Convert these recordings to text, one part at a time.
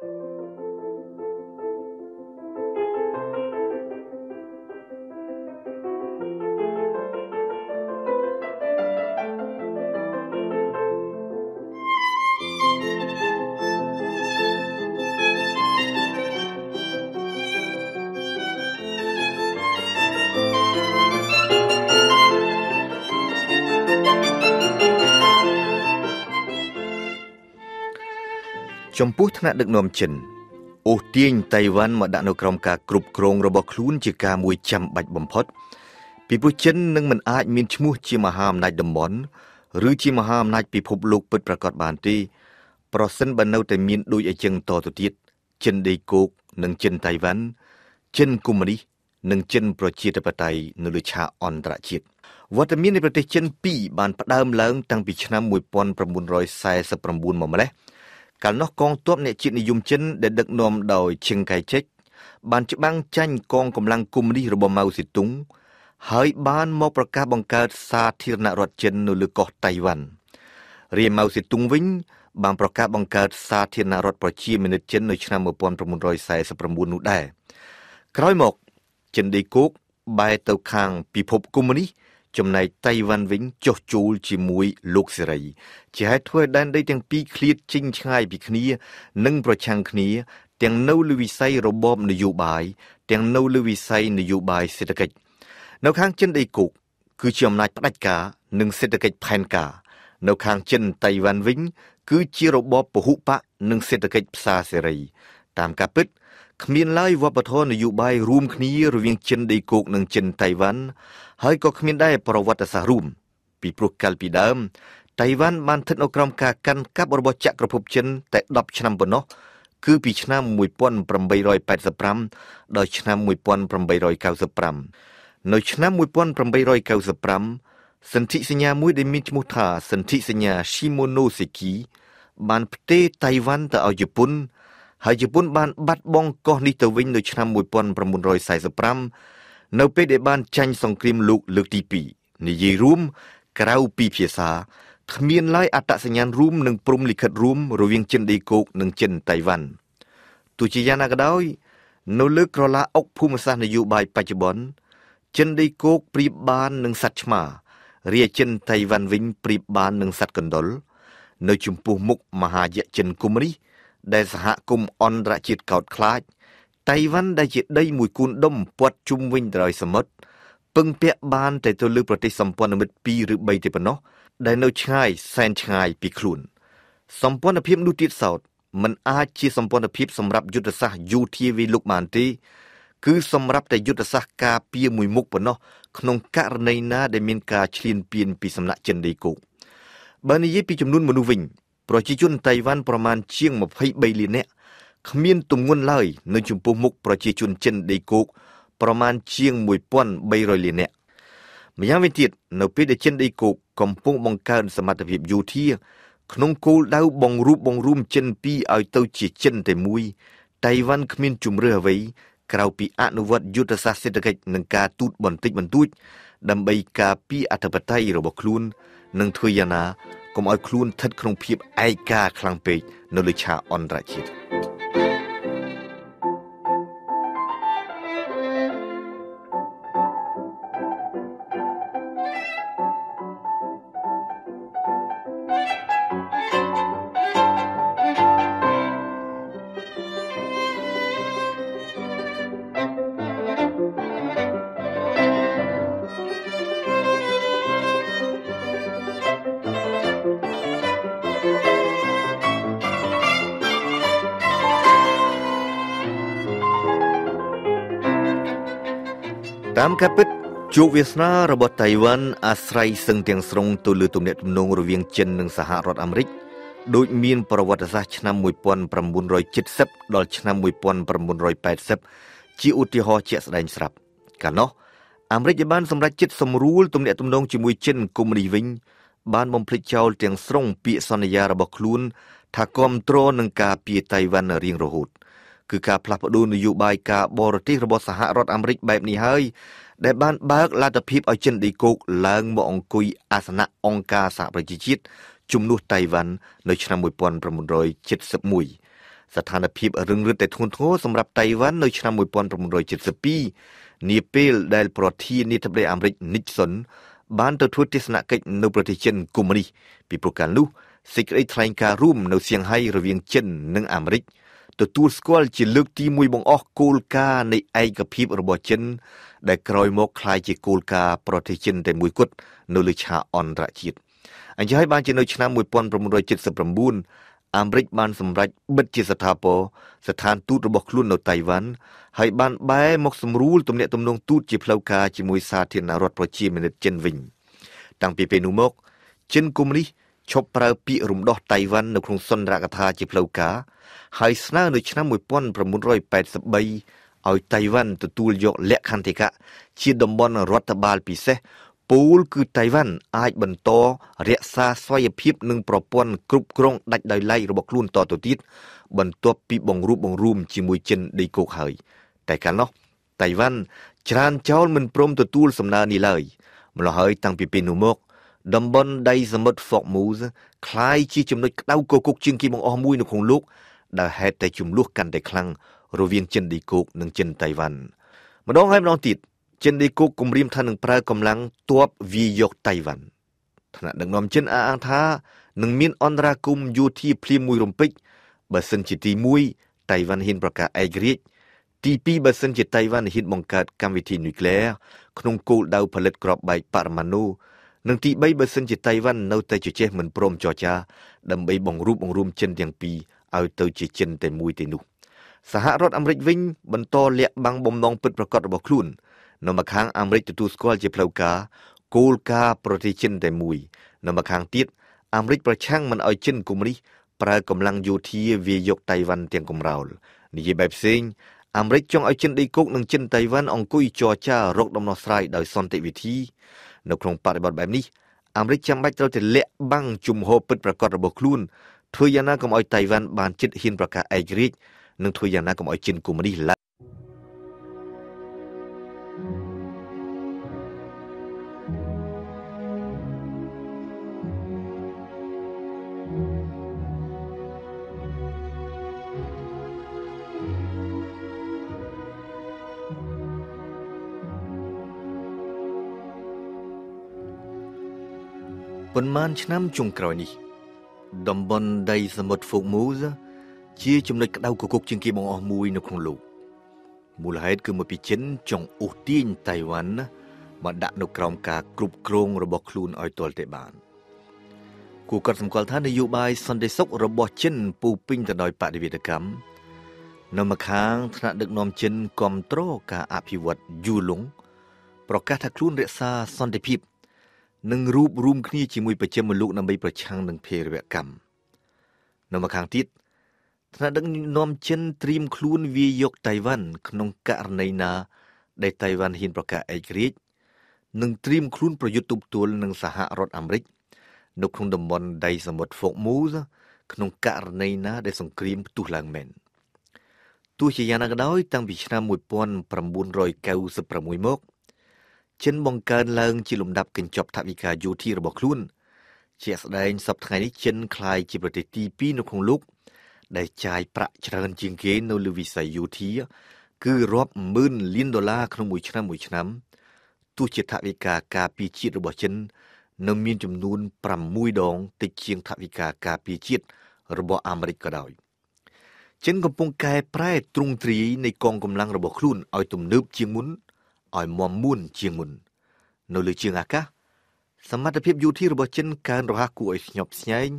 thank you ចំពោះថ្នាក់ដឹកនាំចិនអូសទាញតៃវ៉ាន់មកដាក់នៅក្រោមការគ្រប់គ្រងរបស់ខ្លួនជាការមួយចាំបាច់បំផុតពីព្រោះចិននឹងមិនអាចមានឈ្មោះជាមហាអំណាចតំបន់ឬជាមហាអំណាចពិភពលោកពិតប្រាកដបានទេប្រសិនបើនៅតែមានដូចអញ្ចឹងតទៅទៀតចិនដីគោកនិងចិនតៃវ៉ាន់ចិនកុម្មុយនីសនិងចិន ប្រជាធិបតេយ្យនៅលើឆាកអន្តរជាតិវត្តមាននៃប្រទេសចិន ពីរបានផ្ដើមឡើងតាំងពីឆ្នាំ1949មកម្លេះកាលនោះកងទ័ពអ្នកជាតិនិយមចិនដែលដឹកនាំដោយឈិងកៃជិចបានច្បាំងចាញ់កងកម្លាំងកុម្មុយនីសរបស់ម៉ៅសេតុង ហើយបានមកប្រកាសបង្កើតសាធារណរដ្ឋចិននៅលើកោះតៃវ៉ាន់រាជម៉ៅសេតុងវិញ បានប្រកាសបង្កើតសាធារណរដ្ឋប្រជាមានិតចិននៅឆ្នាំ1949នោះដែរក្រោយមកចិនដីគោកបែរទៅខាងពិភពកុម្មុយនីសចំណែកតៃវ៉ាន់វិញចុះជួលជាមួយ លោកសេរី ជាហេតុធ្វើដែនដីទាំងពីរឃ្លាតជិញឆ្ងាយពីគ្នា និងប្រឆាំងគ្នា ទាំងនៅលើវិស័យរបបនយោបាយ ទាំងនៅលើវិស័យនយោបាយសេដ្ឋកិច្ចនៅខាងចិនដីគោកគឺជាអំណាចផ្ដាច់ការនិងសេដ្ឋកិច្ចផែនការ នៅខាងចិនតៃវ៉ាន់វិញគឺជារបបពហុបកនិងសេដ្ឋកិច្ចផ្សារសេរី តាមការពិតគ្មានឡើយវប្បធម៌នយោបាយរួមគ្នារវាងចិនដីគោកនិងចិនតៃវ៉ាន់ហើយក៏គ្មានដែរប្រវត្តិសាស្ត្ររួមពីព្រោះកាលពីដើមតៃវ៉ាន់បានស្ថិតនៅក្រោមការកាន់កាប់របស់ចក្រភពចិនតែ10ឆ្នាំប៉ុណ្ណោះគឺពីឆ្នាំ1885ដល់ឆ្នាំ1895នៅឆ្នាំ1895សន្ធិសញ្ញាមួយដែលមានឈ្មោះថាសន្ធិសញ្ញា Shimonoseki បានផ្ទេរតៃវ៉ាន់ទៅឲ្យជប៉ុនហើយជប៉ុនបានបាត់បង់កោះនេះទៅវិញនៅឆ្នាំ1945នៅពេលដែលបានចាញ់សង្គ្រាមលោក លើកទី2និយាយរួម ក្រៅពីភាសាគ្មានឡើយអត្តសញ្ញាណរួមនិងព្រំលិខិតរួម រវាង ចិនដីគោកនិងចិនតៃវ៉ាន់ទោះជាយ៉ាងណាក៏ដោយនៅលើក្រឡាអុកភូមិសាស្ត្រនយោបាយបច្ចុប្បន្នចិនដីគោកប្រៀបបាននឹងសត្វឆ្មារាជចិនតៃវ៉ាន់វិញប្រៀបបាននឹងសត្វកណ្ដុរនៅចំពោះមុខមហាយៈចិនកុំរីដែលសហគមន៍អន្តរជាតិកោតខ្លាចតៃវ៉ាន់ដែលជាដី មួយគូនដុំព័ទ្ធជុំវិញដោយសមុទ្រពឹងពាក់បាន តែទៅលើ ប្រទេសសម្ព័ន្ធមិត្ត2ឬ3ទេប៉ុណ្ណោះដែលនៅឆ្ងាយសែនឆ្ងាយពីខ្លួនសម្ព័ន្ធភាពនោះទៀតសោតมันអាចជាសម្ព័ន្ធភាពសម្រាប់យុទ្ធសាស្ត្រយោធាវិលុកបានទេគឺសម្រាប់តែយុទ្ធសាស្ត្រការពារមួយមុខប៉ុណ្ណោះក្នុងករណីណា ដែលមានការឈ្លានពានពីសំណាក់ចិនដីគោកបើនិយាយពីចំនួនមនុស្សវិញប្រជាជនតៃវ៉ាន់ប្រមាណជាង23លាននាក់គ្មានទំនួនឡើយនៅចំពោះមុខប្រជាជនចិនដីគោកប្រមាណជាង1300លាននាក់ម្យ៉ាងវិញទៀតនៅពេលដែលចិនដីគោកកំពុងបង្កើនសមត្ថភាពយោធា ក្នុងគោលដៅបង្រួបបង្រួមចិនពីរឲ្យទៅជាចិនតែមួយតៃវ៉ាន់គ្មានជំរឿអ្វីក្រៅពីអនុវត្តយុទ្ធសាស្ត្រសេដ្ឋកិច្ចនិងការទូតបន្តិចបន្តួចដើម្បីការពារអធិបតេយ្យរបស់ខ្លួននិងធ្វើយ៉ាងណាកុំឲ្យខ្លួនស្ថិតក្នុងភាពឯកាខ្លាំងពេកនៅលើឆាកអន្តរជាតិ។តាមការពិតជោគវាសនារបស់តៃវ៉ាន់អាស្រ័យសឹងទាំងស្រុងទៅលើទំនាក់ទំនងរវាងចិននិងសហរដ្ឋអាមេរិកដោយមានប្រវត្តិសាស្ត្រឆ្នាំ1970ដល់ឆ្នាំ1980ជាឧទាហរណ៍ជាក់ស្ដែងស្រាប់ កាលនោះអាមេរិកបានសម្រេចចិត្តសម្រួលទំនាក់ទំនងជាមួយចិនកុម្មុយនីសវិញ បានបំភ្លេចចោលទាំងស្រុងពាក្យសន្យារបស់ខ្លួនថាគាំទ្រនឹងការពីតៃវ៉ាន់រៀងរហូត។គឺការផ្លាស់ប្តូរនយោបាយការបរទេសរបស់សហរដ្ឋអាមេរិកបែបនេះហើយដែលបានបើកលទ្ធភាពឲ្យចិនដីគោកឡើងមកអង្គុយអាសនៈអង្គការសហប្រជាជាតិជំនួសតៃវ៉ាន់នៅឆ្នាំ1971ស្ថានភាពរឹងរឹតតែធ្ងន់ធ្ងរសម្រាប់តៃវ៉ាន់នៅឆ្នាំ1972នាពេលដែលប្រធានាធិបតីអាមេរិក Nixon បានទៅធ្វើទស្សនកិច្ចនៅប្រទេសចិនកុម្មុយនីសពីប្រការនោះសេចក្តីថ្លែងការណ៍រួមនៅសៀងហៃរវាងចិននិងអាមេរិកទទួលស្គាល់ជាលើកទី1បង្អស់គោលការណ៍នៃឯកភាពរបស់ចិន ដែលក្រោយមកក្លាយជាគោលការណ៍ប្រទេសចិនតែមួយគត់នៅលើឆាកអន្តរជាតិអញ្ចឹងហើយបានជានៅឆ្នាំ1979អាមេរិកបានសម្រេចបិទជាស្ថាពរស្ថានទូតរបស់ខ្លួននៅតៃវ៉ាន់ហើយបានបែរមកសម្រួលទំនាក់ទំនងទូតជាផ្លូវការជាមួយសាធារណរដ្ឋប្រជាមានិតចិនវិញតាំងពីពេលនោះមកចិនកុំមុនីស្តឈប់ប្រើពាក្យរំដោះតៃវ៉ាន់នៅក្នុងសន្និរដ្ឋកថាជាផ្លូវការហើយស្នើនៅឆ្នាំ1983ឲ្យតៃវ៉ាន់ទទួលយក លក្ខន្តិកៈជាតំបន់រដ្ឋបាលពិសេសពូលគឺតៃវ៉ាន់អាចបន្តរក្សាស្វ័យភាពនិងប្រព័ន្ធគ្រប់គ្រងដាច់ដោយឡែករបស់ខ្លួនតទៅទៀតបន្ទាប់ពីបង្រួបបង្រួមជាមួយចិនដីគោកហើយ តែកាលនោះតៃវ៉ាន់ច្រានចោលមិនព្រមទទួលសំណើនេះឡើយម្ល៉េះហើយតាំងពីពេលនោះមកតំបន់ដីសមុទ្រ Formosa คล้ายជាចំណុចក្តៅគគុកជាងគេបង្អស់មួយនៅក្នុងលោកដែលហេតុតែចំនួនកាន់តែខ្លាំងរវាងចិនដីគោកនិងចិនតៃវ៉ាន់ម្ដងហើយម្ដងទៀតចិនដីគោកគម្រាមថានឹងប្រើកម្លាំងទ័ពវាយយកតៃវ៉ាន់ថ្នាក់ដឹកនាំចិនអះអាងថានឹងមានអន្តរាគមយោធាភ្លាមមួយរំពេចបើសិនជាទី1តៃវ៉ាន់ហ៊ានប្រកាសឯករាជ្យទី2បើសិនជាតៃវ៉ាន់ហ៊ានបង្កើតកម្មវិធីនុយក្លេអ៊ែរក្នុងគោលដៅផលិតគ្រាប់បែកបរមាណូនិងទី3បើសិនជាតៃវ៉ាន់នៅតែជជែកមិនព្រមចរចាដើម្បីបង្រួបបង្រួមចិនទាំងពីរឲ្យទៅជាចិន តែមួយទេនោះ សហរដ្ឋអាមេរិកវិញបន្តលាក់បាំងបំណងពិតប្រាកដរបស់ខ្លួននៅម្ខាងអាមេរិកទទួលស្គាល់ជាផ្លូវការគោលការណ៍ប្រតិជនតែមួយ នៅម្ខាងទៀតអាមេរិកប្រឆាំងមិនឲ្យចិនកុំនេះប្រើកម្លាំងយោធាវាយយកតៃវ៉ាន់ទាំងកំរោលនិយាយបែបផ្សេងអាមេរិកចង់ឲ្យចិនដីគោកនិងចិនតៃវ៉ាន់អង្គុយចរចារកដំណោះស្រាយដោយសន្តិវិធីនៅក្នុងបរិបទបែបនេះអាមេរិកចាំបាច់ត្រូវតែលាក់បាំងជំហរពិតប្រាកដរបស់ខ្លួនធ្វើយ៉ាងណាកុំឲ្យតៃវ៉ាន់បានចិត្តហ៊ានប្រកាសឯករាជ្យនិងធ្វើយ៉ាងណាកុំឲ្យចិនកុម្មុយនីសប៉ុន្មានឆ្នាំចុងក្រោយនេះតំបន់ដីសមុទ្រហ្វូកមូសជាចំណុចក្តៅគគុកជាងគេបង្អស់មួយ នៅក្នុងលោកមូលហេតុគឺមកពីចិនចង់អូសទាញតៃវ៉ាន់មកដាក់ នៅក្រោមការ គ្រប់គ្រងរបស់ខ្លួនឲ្យទាល់តែបានគូកត់សម្គាល់ថានយោបាយសន្តិសុខរបស់ចិនពោពេញទៅដោយបដិវេតកម្មនៅម្ខាងថ្នាក់ដឹកនាំចិនគ្រប់គ្រងការអភិវឌ្ឍយូឡុងប្រកាសថាខ្លួនរក្សាសន្តិភាពនិងរួបរวมគ្នាជាមួយប្រជាមូលកដើម្បីប្រឆាំងនឹងភេរវកម្មនៅម្ខាងទៀតថ្នាក់ដឹកនាំចិនត្រៀមខ្លួនវាយកតៃវ៉ាន់ក្នុងករណីណា ដែលតៃវ៉ាន់ហ៊ានប្រកាសឯករាជ្យនិងត្រៀមខ្លួនប្រយុទ្ធទប់ទល់នឹងសហរដ្ឋអាមេរិកនៅក្នុងតំបន់ដៃសមុទ្រហ្វុកមូសក្នុងករណីណាដែលសង្គ្រាមផ្ទុះឡើងមែនទោះជាយ៉ាងណាក៏ដោយ តាំងពីឆ្នាំ1996មកចិនបង្កើនឡើងជាលំដាប់កញ្ចប់ថវិកាយោធារបស់ខ្លួន ជាស្ដែងសប្តាហ៍ថ្ងៃនេះចិនក្លាយជាប្រទេសទី2នៅក្នុងលោកដែលចាយប្រាក់ច្រើនជាងគេនៅលើវិស័យយោធា គឺរាប់ម៉ឺនលានដុល្លារក្នុងមួយឆ្នាំមួយឆ្នាំទោះជាថវិកាការពារជាតិរបស់ចិន នៅមានចំនួន6ដងតិចជាងថវិកាការពារជាតិរបស់អាមេរិកក៏ដោយចិនកំពុងកែប្រែទ្រង់ទ្រាយនៃកងកម្លាំងរបស់ខ្លួនឲ្យទំនើបជាងមុនឲ្យមមមួនជាងមុន នៅលើជាងអាកាសសមត្ថភាពយោធារបស់ចិនកើនរហ័សគួរឲ្យស្ញប់ស្ញែង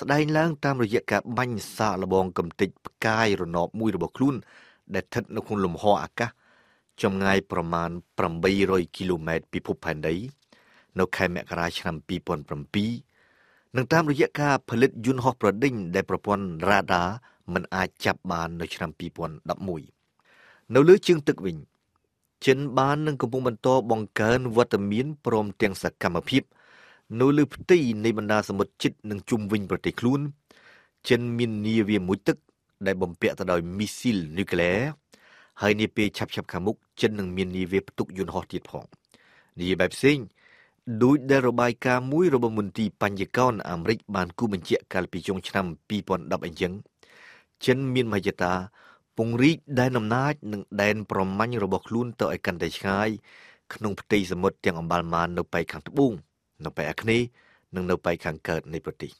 ស្ដែងឡើងតាមរយៈការបាញ់សាកល្បងកំទេចផ្កាយរណបមួយរបស់ខ្លួន ដែលស្ថិតនៅក្នុងលំហអាកាសចម្ងាយប្រមាណ800គីឡូម៉ែត្រពីភពផែនដីនៅខែមករាឆ្នាំ2007និងតាមរយៈការផលិតយន្តហោះប្រដេញដែលប្រព័ន្ធរ៉ាដាមិនអាចចាប់បាននៅឆ្នាំ2011នៅលើជើងទឹកវិញចិនបាននឹងកំពុងបន្តបង្កើនវត្តមានព្រមទាំងសកម្មភាព នៅលើផ្ទៃនៃបណ្ដាសមុទ្រជិតនឹងជុំវិញប្រទេសខ្លួនចិនមាននាវាមួយទឹកដែលបំពាក់ទៅដោយមីស៊ីលនុយក្លេអ៊ែរហើយនាពេលឆាប់ៗខាងមុខចិននឹងមាននាវាផ្ទុកយន្តហោះទៀតផងនិយាយបែបផ្សេងដោយដែលរបាយការណ៍មួយរបស់មន្ទីរបញ្ញកោណអាមេរិកបានគូបញ្ជាក់កាលពីចុងឆ្នាំ2010អញ្ចឹងចិនមានមហិច្ឆតាពង្រីកដែនអំណាចនិងដែនប្រមាញ់របស់ខ្លួនទៅឲ្យកាន់តែឆ្ងាយក្នុងផ្ទៃសមុទ្រទាំងអម្បាលម៉ាននៅប៉ែកខាងត្បូង នៅប៉ែកអាគ្នេយ៍និងនៅប៉ែកខាងកើតនៃប្រទេស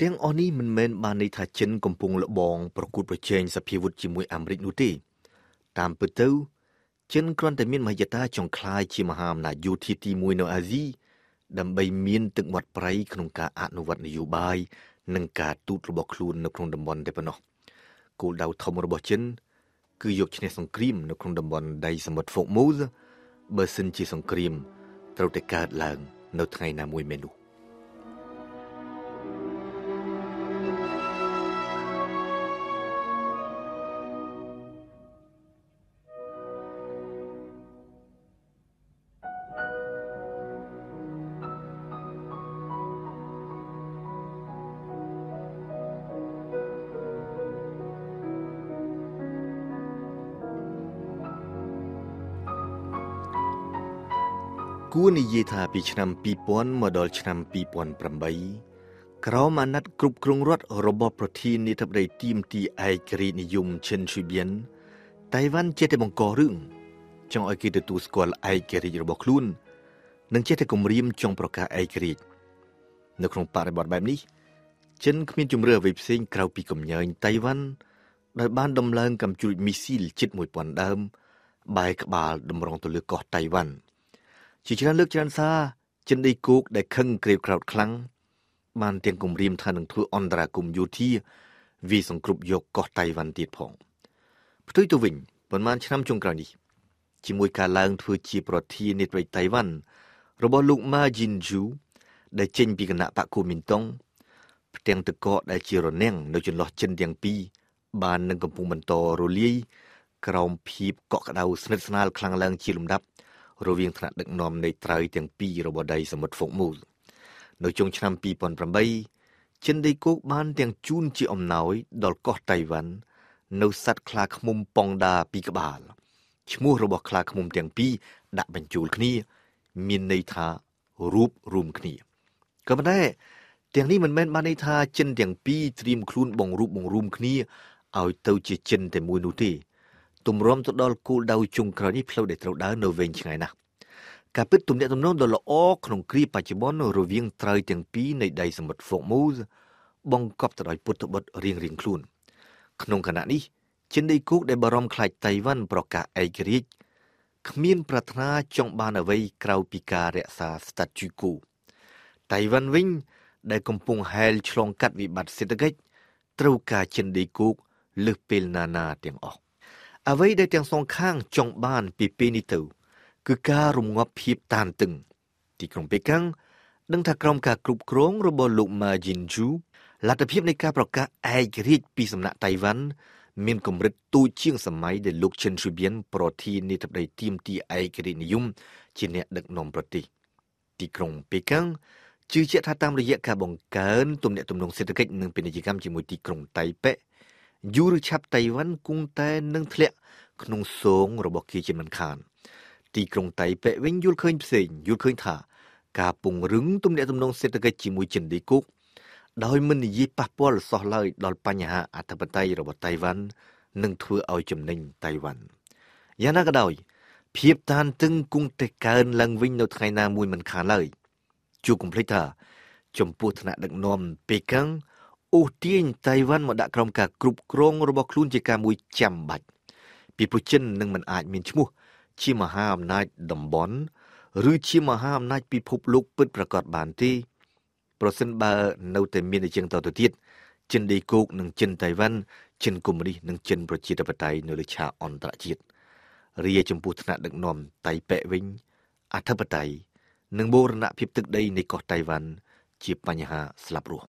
ទាំងអស់នេះមិនមែនបានន័យថាចិនកំពុងលបង ប្រកួតប្រជែងសភាវុធជាមួយអាមេរិកនោះទេតាមពិតទៅចិនគ្រាន់តែមានមហិច្ឆតាចង់ក្លាយជាមហាអំណាចយោធាទី1នៅអាស៊ីដើម្បីមាន ទឹកមាត់ប្រៃក្នុងការអនុវត្តនយោបាយនិងការទូតរបស់ខ្លួននៅក្នុងតំបន់តែប៉ុណ្ណោះ។គោលដៅធំរបស់ចិន គឺយកឈ្នះសង្គ្រាមនៅក្នុងតំបន់ដីសមុទ្រហ្វូកមូសបើសិនជា សង្គ្រាមត្រូវតែកើតឡើង នៅថ្ងៃណាមួយមែននោះគួរនិយាយថាពីឆ្នាំ2000មកដល់ឆ្នាំ2008ក្រមអាណត្តិគ្រប់គ្រងរដ្ឋរបស់ប្រធានាធិបតីទីមទីឯករាជ្យនិយមឈិនឈូបៀនតៃវ៉ាន់ចេះតែបង្ករឿងចង់ឲ្យគេទទួលស្គាល់ឯករាជ្យរបស់ខ្លួននិងចេះតែគំរាម ចង់ប្រកាសឯករាជ្យនៅក្នុងបរិបទបែបនេះចិន គ្មានជំរឿអ្វីផ្សេង ក្រៅពីកំញើញតៃវ៉ាន់ដែលបានដំឡើងកំជូចមីស៊ីលជិត1000ដើម បែរក្បាលតម្រង់ទៅលើកោះតៃវ៉ាន់។ជាច្រើនលើកច្រើនសារចិនដីគោកដែលខឹងក្រេវក្រោតខ្លាំងបានទាំងគម្រាមថានឹងធ្វើអន្តរាគមយោធាវាសង្គ្រប់យកកោះតៃវ៉ាន់ទៀតផងផ្ទុយទៅវិញប៉ុន្មាន ឆ្នាំចុងក្រោយនេះជាមួយការឡើងធ្វើជាប្រធាននាយរដ្ឋតៃវ៉ាន់របស់លោកម៉ាជីនជូដែលចេញពីគណៈបកគូមីនតុងផ្ទាំងទឹកកកដែលជារនាំងនៅចន្លោះចិនទាំងពីរបាននឹងកំពុងបន្តរលាយក្រោមភាពកក់ក្ដៅស្និទ្ធស្នាលខ្លាំងឡើង ជាលំដាប់រវាងថ្នាក់ដឹកនាំនៃត្រៃទាំងពីររបស់ដៃសមុទ្រហ្វុកមូលនៅចុងឆ្នាំ2008ចិនដីគោកបានទាំងជូនជាអំណោយ ដល់កោះតៃវ៉ាន់នៅសัตว์ខ្លាឃ្មុំប៉ងដាពីក្បាលឈ្មោះរបស់ខ្លាឃ្មុំ ទាំងពីរដាក់បញ្ចូលគ្នាមានន័យថារូបរួមគ្នាក៏ប៉ុន្តែ ទាំងនេះមិនមែនបានន័យថាចិន ទាំងពីរត្រៀមខ្លួនបងរូបបង រួមគ្នាឲ្យទៅជាចិនតែមួយនោះទេទម្រាំទៅដល់គូលដៅជុងក្រោយនេះផ្លូវដែលត្រូវដើរនៅវែងឆ្ងាយណាស់ការពិតទំនាក់ទំនងដ៏ល្អក្នុងគ្រាបច្ចុប្បន្នរវាងត្រូវទាំងពីរនៃដៃសមុទ្រហ្វូកមូសបង្កប់ទៅដោយពុទ្ធបុត្ររៀងរៀងខ្លួន ក្នុងខណៈនេះចិនដីគោកដែលបារម្ភខ្លាចតៃវ៉ាន់ប្រកាសឯករាជ្យគ្មាន ប្រាថ្នាចង់បានអ្វី ក្រៅពីការរក្សា status quo តៃវ៉ាន់វិញដែលកំពុងហែលឆ្លងកាត់វិបត្តិសេដ្ឋកិច្ចត្រូវការចិនដីគោកលើសពេលណាណាទាំងអស់អ្វីដែលទាំងសងខាងចង់បានពីពេលនេះទៅ គឺការរងាប់ភាពតានតឹង ទីក្រុងប៉េកាំងដឹងថាក្រុមការគ្រប់គ្រងរបស់លោកម៉ាជីនជូលទ្ធភាពនៃការប្រកាសឯករាជ្យពីសំណាក់តៃវ៉ាន់មានកម្រិតទូចជាងសម័យដែលលោកឈិនស៊ូបៀនប្រធាននាយកដីទៀមទីឯករាជ្យនិយម ជាអ្នកដឹកនាំប្រទេសទីក្រុងប៉េកាំងជឿជាក់ថាតាមរយៈការបង្កើនទំនាក់ទំនងសេដ្ឋកិច្ចនិងពាណិជ្ជកម្មជាមួយទីក្រុងតៃប៉េយូរឬឆាប់តៃវ៉ាន់គង់តែនឹងធ្លាក់ក្នុងសងរបស់គេជាមិនខាន ទីក្រុងតៃប៉េវិញយល់ឃើញផ្សេងយល់ឃើញថាការពង្រឹងទំនាក់ទំនងសេដ្ឋកិច្ចជាមួយចិនឌីគូកដោយមិននិយាយប៉ះពាល់សោះឡើយដល់បញ្ហាអធិបតេយ្យរបស់តៃវ៉ាន់នឹងធ្វើឲ្យចំណេញតៃវ៉ាន់យ៉ាងណាក៏ដោយ ភាពតានតឹងគង់តែកើនឡើងវិញនៅថ្ងៃណាមួយមិនខានឡើយជួបគំភ្លេចថា ចំពោះថ្នាក់ដឹកនាំពេកាំងអូសទាញតៃវ៉ាន់មកដាក់ក្រោមការគ្រប់គ្រងរបស់ខ្លួនជាការមួយចាំបាច់ពីព្រោះចិននឹងមិនអាចមានឈ្មោះ ជាមហាអំណាចតំបន់ ឬជាមហាអំណាចពិភពលោក ពិតប្រាកដបានទេប្រសិនបើនៅតែមានជាងតទៅទៀតចិនដីគោកនិងចិនតៃវ៉ាន់ចិនកុម្មុយនីសនិងចិនប្រជាធិបតេយ្យនៅលើឆាកអន្តរជាតិរាចំពោះថ្នាក់ដឹកនាំតៃប៉េវិញអធិបតេយ្យនិងបូរណភាពទឹកដីនៃកោះតៃវ៉ាន់ជាបញ្ហាស្លាប់រស់